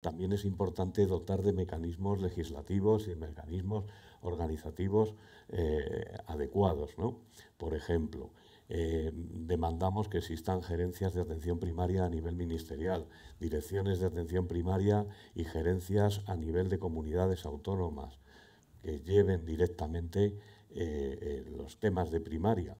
También es importante dotar de mecanismos legislativos y mecanismos organizativos eh, adecuados. Por ejemplo, eh, demandamos que existan gerencias de atención primaria a nivel ministerial, direcciones de atención primaria y gerencias a nivel de comunidades autónomas que lleven directamente eh, los temas de primaria.